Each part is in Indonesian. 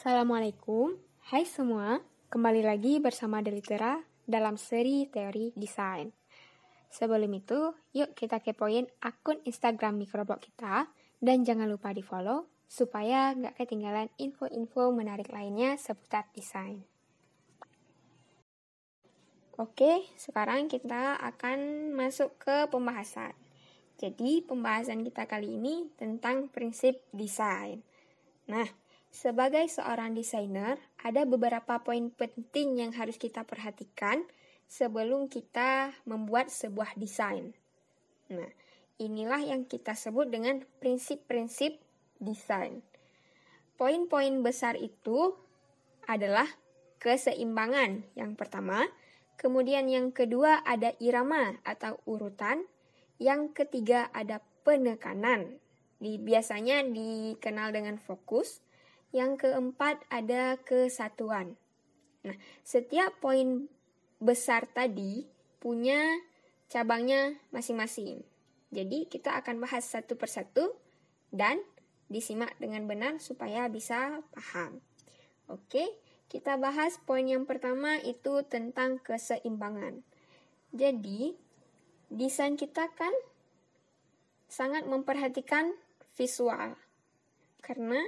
Assalamualaikum, hai semua, kembali lagi bersama Delitera dalam seri teori desain. Sebelum itu, yuk kita kepoin akun Instagram mikroblog kita dan jangan lupa di follow supaya nggak ketinggalan info-info menarik lainnya seputar desain. Oke, sekarang kita akan masuk ke pembahasan. Jadi, pembahasan kita kali ini tentang prinsip desain. Nah, sebagai seorang desainer, ada beberapa poin penting yang harus kita perhatikan sebelum kita membuat sebuah desain. Nah, inilah yang kita sebut dengan prinsip-prinsip desain. Poin-poin besar itu adalah keseimbangan yang pertama, kemudian yang kedua ada irama atau urutan, yang ketiga ada penekanan. biasanya dikenal dengan fokus. Yang keempat ada kesatuan. Nah, setiap poin besar tadi punya cabangnya masing-masing. Jadi kita akan bahas satu persatu dan disimak dengan benar supaya bisa paham. Oke, kita bahas poin yang pertama itu tentang keseimbangan. Jadi, desain kita kan sangat memperhatikan visual. Karena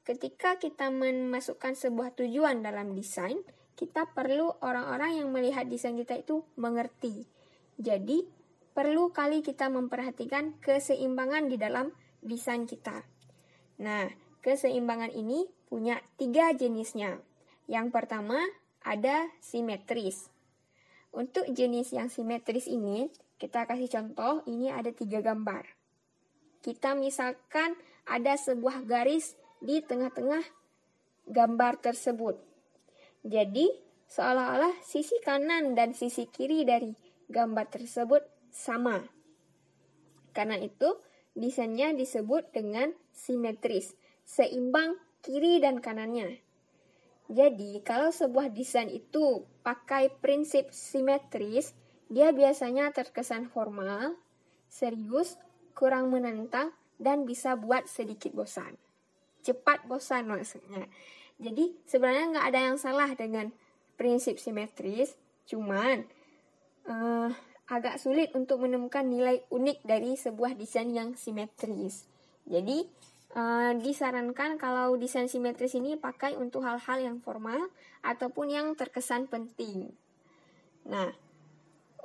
Ketika kita memasukkan sebuah tujuan dalam desain, kita perlu orang-orang yang melihat desain kita itu mengerti. Jadi, perlu kali kita memperhatikan keseimbangan di dalam desain kita. Nah, keseimbangan ini punya tiga jenisnya. Yang pertama, ada simetris. Untuk jenis yang simetris ini, kita kasih contoh, ini ada tiga gambar. Kita misalkan ada sebuah garis di tengah-tengah gambar tersebut. Jadi, seolah-olah sisi kanan dan sisi kiri dari gambar tersebut sama. Karena itu, desainnya disebut dengan simetris, seimbang kiri dan kanannya. Jadi, kalau sebuah desain itu pakai prinsip simetris, dia biasanya terkesan formal, serius, kurang menantang, dan bisa buat sedikit bosan cepat bosan maksudnya. Jadi sebenarnya nggak ada yang salah dengan prinsip simetris, cuman uh, agak sulit untuk menemukan nilai unik dari sebuah desain yang simetris. Jadi uh, disarankan kalau desain simetris ini pakai untuk hal-hal yang formal ataupun yang terkesan penting. Nah,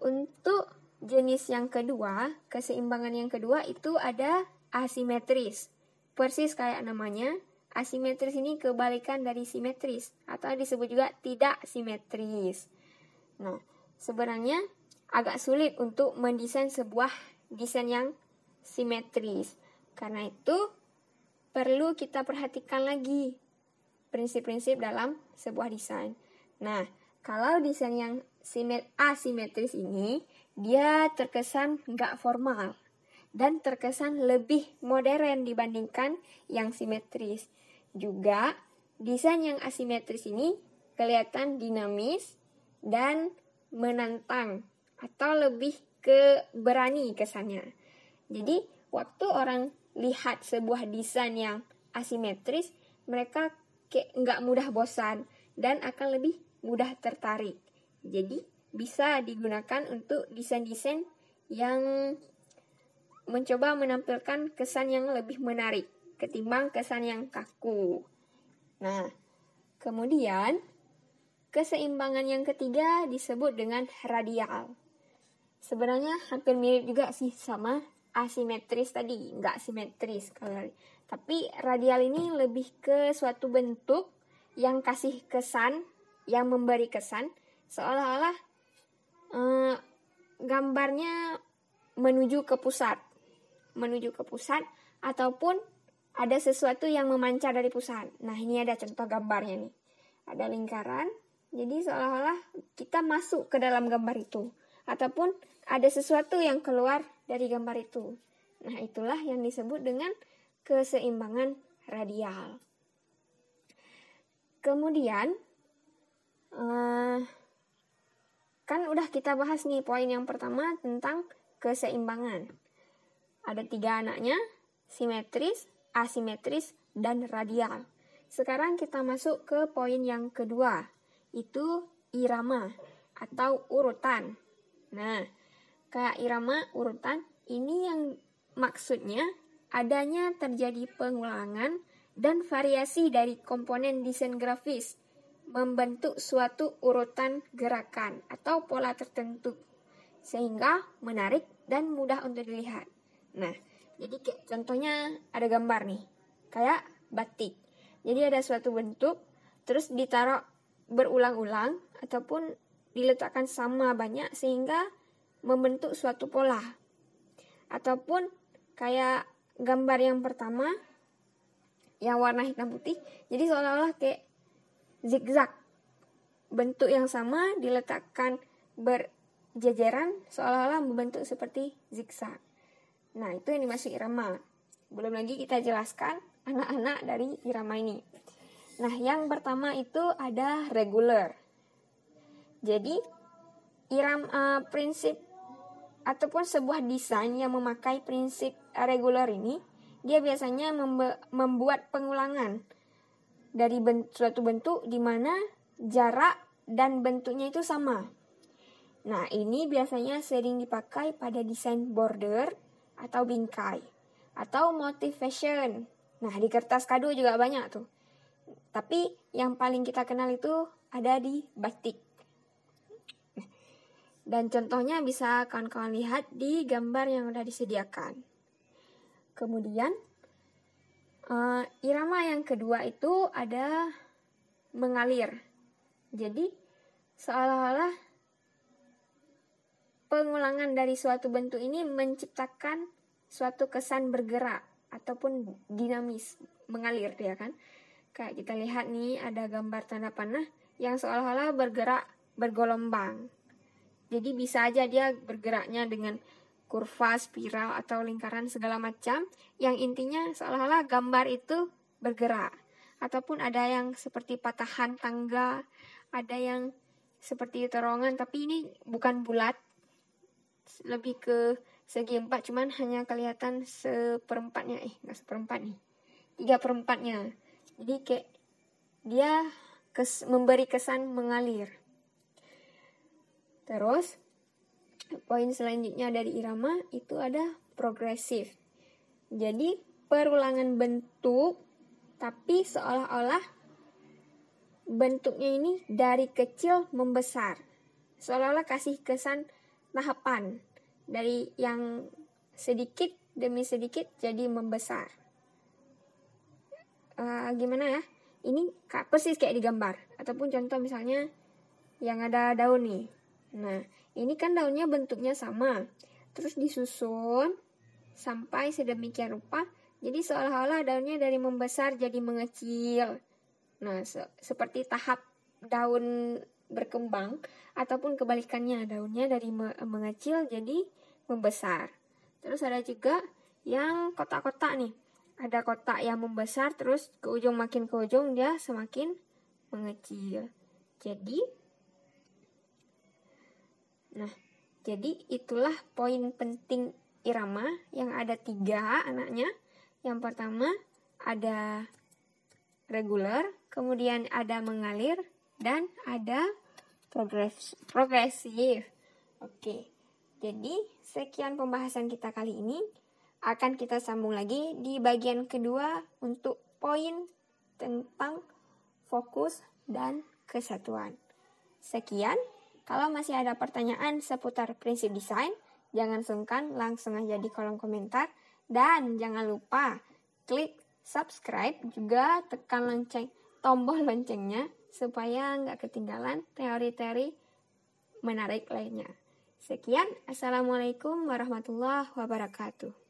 untuk jenis yang kedua, keseimbangan yang kedua itu ada asimetris. Persis kayak namanya, asimetris ini kebalikan dari simetris atau disebut juga tidak simetris. Nah, sebenarnya agak sulit untuk mendesain sebuah desain yang simetris. Karena itu perlu kita perhatikan lagi prinsip-prinsip dalam sebuah desain. Nah, kalau desain yang asimetris ini, dia terkesan nggak formal dan terkesan lebih modern dibandingkan yang simetris. Juga, desain yang asimetris ini kelihatan dinamis dan menantang atau lebih ke berani kesannya. Jadi, waktu orang lihat sebuah desain yang asimetris, mereka nggak mudah bosan dan akan lebih mudah tertarik. Jadi, bisa digunakan untuk desain-desain yang mencoba menampilkan kesan yang lebih menarik ketimbang kesan yang kaku. Nah, kemudian keseimbangan yang ketiga disebut dengan radial. Sebenarnya hampir mirip juga sih sama asimetris tadi, nggak simetris kalau tapi radial ini lebih ke suatu bentuk yang kasih kesan, yang memberi kesan seolah-olah eh, gambarnya menuju ke pusat menuju ke pusat ataupun ada sesuatu yang memancar dari pusat. Nah, ini ada contoh gambarnya nih. Ada lingkaran, jadi seolah-olah kita masuk ke dalam gambar itu ataupun ada sesuatu yang keluar dari gambar itu. Nah, itulah yang disebut dengan keseimbangan radial. Kemudian eh, kan udah kita bahas nih poin yang pertama tentang keseimbangan. Ada tiga anaknya, simetris, asimetris, dan radial. Sekarang kita masuk ke poin yang kedua, itu irama atau urutan. Nah, kayak irama urutan ini yang maksudnya adanya terjadi pengulangan dan variasi dari komponen desain grafis membentuk suatu urutan gerakan atau pola tertentu sehingga menarik dan mudah untuk dilihat. Nah, jadi kayak contohnya ada gambar nih, kayak batik. Jadi ada suatu bentuk, terus ditaruh berulang-ulang ataupun diletakkan sama banyak sehingga membentuk suatu pola. Ataupun kayak gambar yang pertama yang warna hitam putih, jadi seolah-olah kayak zigzag. Bentuk yang sama diletakkan berjajaran seolah-olah membentuk seperti zigzag. Nah, itu yang dimaksud irama. Belum lagi kita jelaskan anak-anak dari irama ini. Nah, yang pertama itu ada regular. Jadi, iram uh, prinsip ataupun sebuah desain yang memakai prinsip regular ini, dia biasanya membuat pengulangan dari bentuk, suatu bentuk di mana jarak dan bentuknya itu sama. Nah, ini biasanya sering dipakai pada desain border atau bingkai atau motif fashion. Nah, di kertas kado juga banyak tuh. Tapi yang paling kita kenal itu ada di batik. Dan contohnya bisa kawan-kawan lihat di gambar yang sudah disediakan. Kemudian, uh, irama yang kedua itu ada mengalir. Jadi, seolah-olah pengulangan dari suatu bentuk ini menciptakan suatu kesan bergerak ataupun dinamis mengalir ya kan kayak kita lihat nih ada gambar tanda panah yang seolah-olah bergerak bergelombang jadi bisa aja dia bergeraknya dengan kurva, spiral, atau lingkaran segala macam yang intinya seolah-olah gambar itu bergerak. Ataupun ada yang seperti patahan tangga, ada yang seperti terongan, tapi ini bukan bulat, lebih ke segi empat cuman hanya kelihatan seperempatnya eh nggak seperempat nih tiga perempatnya jadi kayak dia kes, memberi kesan mengalir terus poin selanjutnya dari irama itu ada progresif jadi perulangan bentuk tapi seolah-olah bentuknya ini dari kecil membesar seolah-olah kasih kesan tahapan dari yang sedikit demi sedikit jadi membesar. Uh, gimana ya? Ini persis kayak digambar ataupun contoh misalnya yang ada daun nih. Nah, ini kan daunnya bentuknya sama. Terus disusun sampai sedemikian rupa jadi seolah-olah daunnya dari membesar jadi mengecil. Nah, se seperti tahap daun berkembang ataupun kebalikannya daunnya dari mengecil jadi membesar. Terus ada juga yang kotak-kotak nih. Ada kotak yang membesar terus ke ujung makin ke ujung dia semakin mengecil. Jadi Nah, jadi itulah poin penting irama yang ada tiga anaknya. Yang pertama ada reguler, kemudian ada mengalir, dan ada progres progresif. Oke. Jadi, sekian pembahasan kita kali ini. Akan kita sambung lagi di bagian kedua untuk poin tentang fokus dan kesatuan. Sekian. Kalau masih ada pertanyaan seputar prinsip desain, jangan sungkan langsung aja di kolom komentar. Dan jangan lupa klik subscribe juga tekan lonceng tombol loncengnya supaya nggak ketinggalan teori-teori menarik lainnya. Sekian, Assalamualaikum warahmatullahi wabarakatuh.